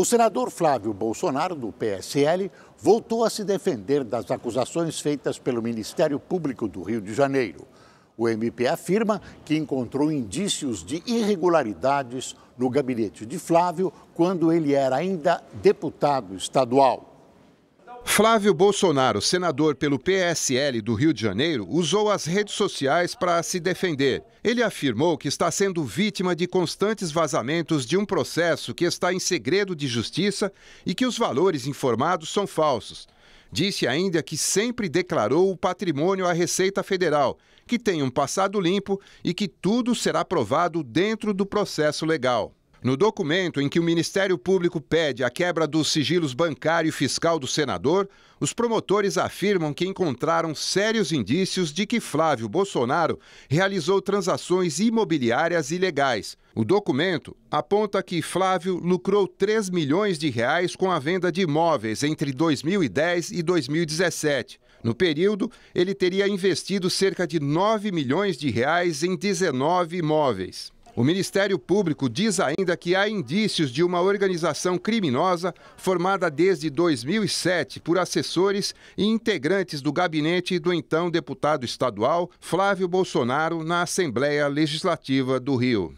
O senador Flávio Bolsonaro, do PSL, voltou a se defender das acusações feitas pelo Ministério Público do Rio de Janeiro. O MP afirma que encontrou indícios de irregularidades no gabinete de Flávio quando ele era ainda deputado estadual. Flávio Bolsonaro, senador pelo PSL do Rio de Janeiro, usou as redes sociais para se defender. Ele afirmou que está sendo vítima de constantes vazamentos de um processo que está em segredo de justiça e que os valores informados são falsos. Disse ainda que sempre declarou o patrimônio à Receita Federal, que tem um passado limpo e que tudo será provado dentro do processo legal. No documento em que o Ministério Público pede a quebra dos sigilos bancário e fiscal do senador, os promotores afirmam que encontraram sérios indícios de que Flávio Bolsonaro realizou transações imobiliárias ilegais. O documento aponta que Flávio lucrou 3 milhões de reais com a venda de imóveis entre 2010 e 2017. No período, ele teria investido cerca de 9 milhões de reais em 19 imóveis. O Ministério Público diz ainda que há indícios de uma organização criminosa formada desde 2007 por assessores e integrantes do gabinete do então deputado estadual Flávio Bolsonaro na Assembleia Legislativa do Rio.